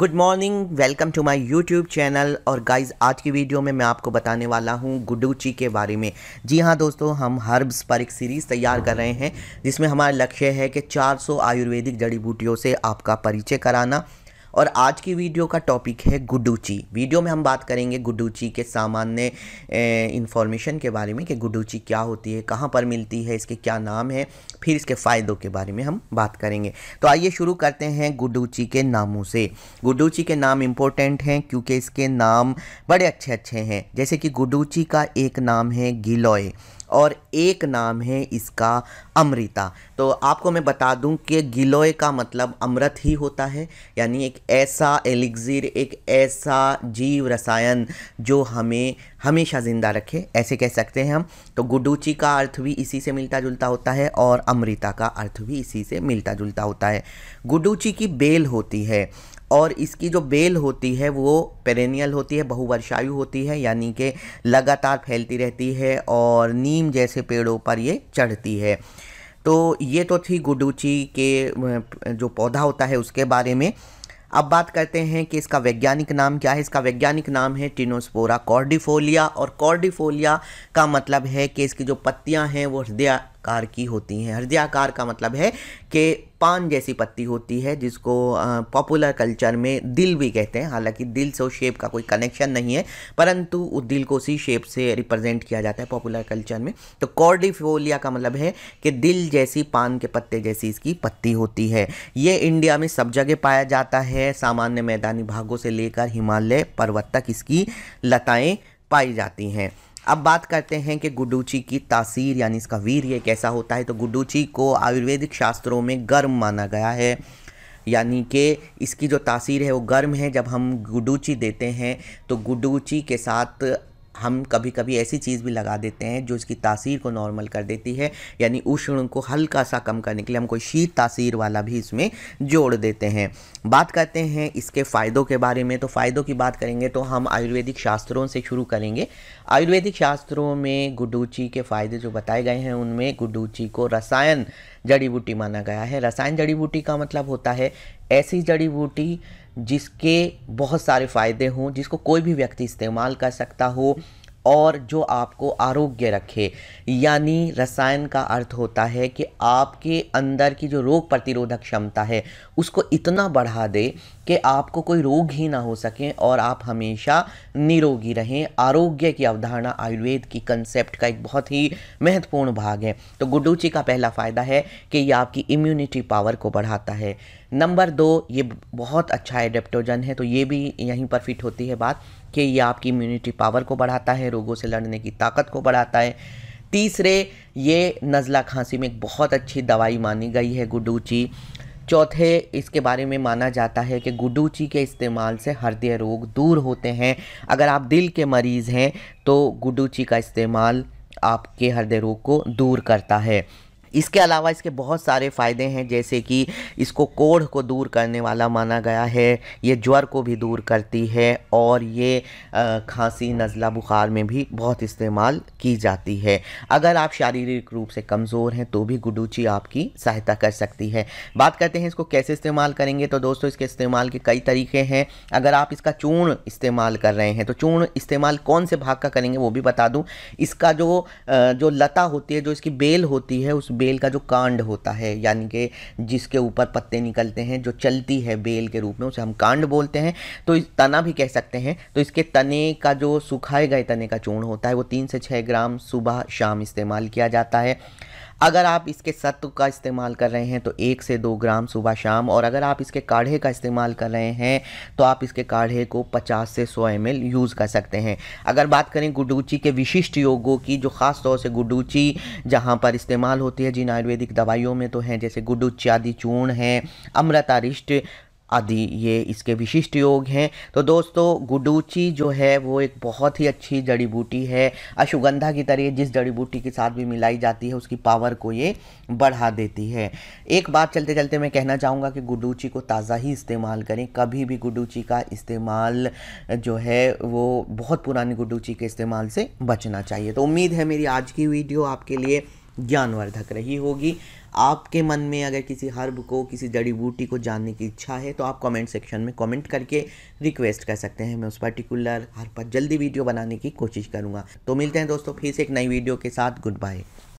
good morning welcome to my YouTube channel और guys आज की वीडियो में मैं आपको बताने वाला हूँ गुडूची के बारे में जी हाँ दोस्तों हम हर्ब्स पर एक सीरीज़ तैयार कर रहे हैं जिसमें हमारा लक्ष्य है कि 400 आयुर्वेदिक जड़ी बूटियों से आपका परिचय कराना और आज की वीडियो का टॉपिक है गुडूची वीडियो में हम बात करेंगे गुडूची के सामान्य इन्फॉर्मेशन के बारे में कि गुडूची क्या होती है कहाँ पर मिलती है इसके क्या नाम है फिर इसके फ़ायदों के बारे में हम बात करेंगे तो आइए शुरू करते हैं गुडूची के नामों से गुडूची के नाम इम्पोर्टेंट हैं क्योंकि इसके नाम बड़े अच्छे अच्छे हैं जैसे कि गुडूची का एक नाम है गिलोय और एक नाम है इसका अमृता तो आपको मैं बता दूं कि गिलोय का मतलब अमृत ही होता है यानी एक ऐसा एलिग्जिर एक ऐसा जीव रसायन जो हमें हमेशा ज़िंदा रखे ऐसे कह सकते हैं हम तो गुडूची का अर्थ भी इसी से मिलता जुलता होता है और अमृता का अर्थ भी इसी से मिलता जुलता होता है गुडूची की बेल होती है और इसकी जो बेल होती है वो पेरेनियल होती है बहुवर्षायु होती है यानी कि लगातार फैलती रहती है और नीम जैसे पेड़ों पर ये चढ़ती है तो ये तो थी गुडूची के जो पौधा होता है उसके बारे में अब बात करते हैं कि इसका वैज्ञानिक नाम क्या है इसका वैज्ञानिक नाम है टिनोस्पोरा कॉर्डिफोलिया और कॉर्डिफोलिया का मतलब है कि इसकी जो पत्तियां हैं वो हृदय आकार की होती हैं आकार का मतलब है कि पान जैसी पत्ती होती है जिसको पॉपुलर कल्चर में दिल भी कहते हैं हालांकि दिल से उस शेप का कोई कनेक्शन नहीं है परंतु उस दिल को उसी शेप से रिप्रेजेंट किया जाता है पॉपुलर कल्चर में तो कॉर्डिफोलिया का मतलब है कि दिल जैसी पान के पत्ते जैसी इसकी पत्ती होती है ये इंडिया में सब जगह पाया जाता है सामान्य मैदानी भागों से लेकर हिमालय पर्वत तक इसकी लताएँ पाई जाती हैं अब बात करते हैं कि गुडूची की तासीर यानी इसका वीर ये कैसा होता है तो गुडूची को आयुर्वेदिक शास्त्रों में गर्म माना गया है यानी कि इसकी जो तासीर है वो गर्म है जब हम गुडूची देते हैं तो गुडूची के साथ हम कभी कभी ऐसी चीज़ भी लगा देते हैं जो इसकी तासीर को नॉर्मल कर देती है यानी उष्ण को हल्का सा कम करने के लिए हम कोई शीत तासीर वाला भी इसमें जोड़ देते हैं बात करते हैं इसके फ़ायदों के बारे में तो फ़ायदों की बात करेंगे तो हम आयुर्वेदिक शास्त्रों से शुरू करेंगे आयुर्वेदिक शास्त्रों में गुडूची के फ़ायदे जो बताए गए हैं उनमें गुडूची को रसायन जड़ी बूटी माना गया है रसायन जड़ी बूटी का मतलब होता है ऐसी जड़ी बूटी जिसके बहुत सारे फ़ायदे हों जिसको कोई भी व्यक्ति इस्तेमाल कर सकता हो और जो आपको आरोग्य रखे यानी रसायन का अर्थ होता है कि आपके अंदर की जो रोग प्रतिरोधक क्षमता है उसको इतना बढ़ा दे कि आपको कोई रोग ही ना हो सके और आप हमेशा निरोगी रहें आरोग्य की अवधारणा आयुर्वेद की कंसेप्ट का एक बहुत ही महत्वपूर्ण भाग है तो गुडूची का पहला फ़ायदा है कि ये आपकी इम्यूनिटी पावर को बढ़ाता है नंबर दो ये बहुत अच्छा एडेप्टोजन है तो ये भी यहीं पर फिट होती है बात कि ये आपकी इम्यूनिटी पावर को बढ़ाता है रोगों से लड़ने की ताकत को बढ़ाता है तीसरे ये नज़ला खांसी में एक बहुत अच्छी दवाई मानी गई है गुडूची चौथे इसके बारे में माना जाता है कि गुडूची के इस्तेमाल से हृदय रोग दूर होते हैं अगर आप दिल के मरीज़ हैं तो गुडूची का इस्तेमाल आपके हृदय रोग को दूर करता है इसके अलावा इसके बहुत सारे फ़ायदे हैं जैसे कि इसको कोढ़ को दूर करने वाला माना गया है ये ज्वर को भी दूर करती है और ये खांसी नज़ला बुखार में भी बहुत इस्तेमाल की जाती है अगर आप शारीरिक रूप से कमज़ोर हैं तो भी गुडूची आपकी सहायता कर सकती है बात करते हैं इसको कैसे इस्तेमाल करेंगे तो दोस्तों इसके इस्तेमाल के कई तरीके हैं अगर आप इसका चूर्ण इस्तेमाल कर रहे हैं तो चूर्ण इस्तेमाल कौन से भाग का करेंगे वो भी बता दूँ इसका जो जो लता होती है जो इसकी बेल होती है उस बेल का जो कांड होता है यानी कि जिसके ऊपर पत्ते निकलते हैं जो चलती है बेल के रूप में उसे हम कांड बोलते हैं तो इस तना भी कह सकते हैं तो इसके तने का जो सुखाए गए तने का चूर्ण होता है वो तीन से छः ग्राम सुबह शाम इस्तेमाल किया जाता है अगर आप इसके सत्व का इस्तेमाल कर रहे हैं तो एक से दो ग्राम सुबह शाम और अगर आप इसके काढ़े का इस्तेमाल कर रहे हैं तो आप इसके काढ़े को 50 से 100 एम यूज़ कर सकते हैं अगर बात करें गुडूची के विशिष्ट योगों की जो ख़ास तौर से गुडूची जहाँ पर इस्तेमाल होती है जिन आयुर्वेदिक दवाइयों में तो हैं जैसे गुडूची आदि चूर्ण हैं अमृतारिष्ट आदि ये इसके विशिष्ट योग हैं तो दोस्तों गुडूची जो है वो एक बहुत ही अच्छी जड़ी बूटी है अश्वगंधा की तरह जिस जड़ी बूटी के साथ भी मिलाई जाती है उसकी पावर को ये बढ़ा देती है एक बात चलते चलते मैं कहना चाहूँगा कि गुडूची को ताज़ा ही इस्तेमाल करें कभी भी गुडूची का इस्तेमाल जो है वो बहुत पुरानी गुडूची के इस्तेमाल से बचना चाहिए तो उम्मीद है मेरी आज की वीडियो आपके लिए ज्ञानवर्धक रही होगी आपके मन में अगर किसी हर्ब को किसी जड़ी बूटी को जानने की इच्छा है तो आप कमेंट सेक्शन में कमेंट करके रिक्वेस्ट कर सकते हैं मैं उस पर्टिकुलर हर पर जल्दी वीडियो बनाने की कोशिश करूँगा तो मिलते हैं दोस्तों फिर से एक नई वीडियो के साथ गुड बाय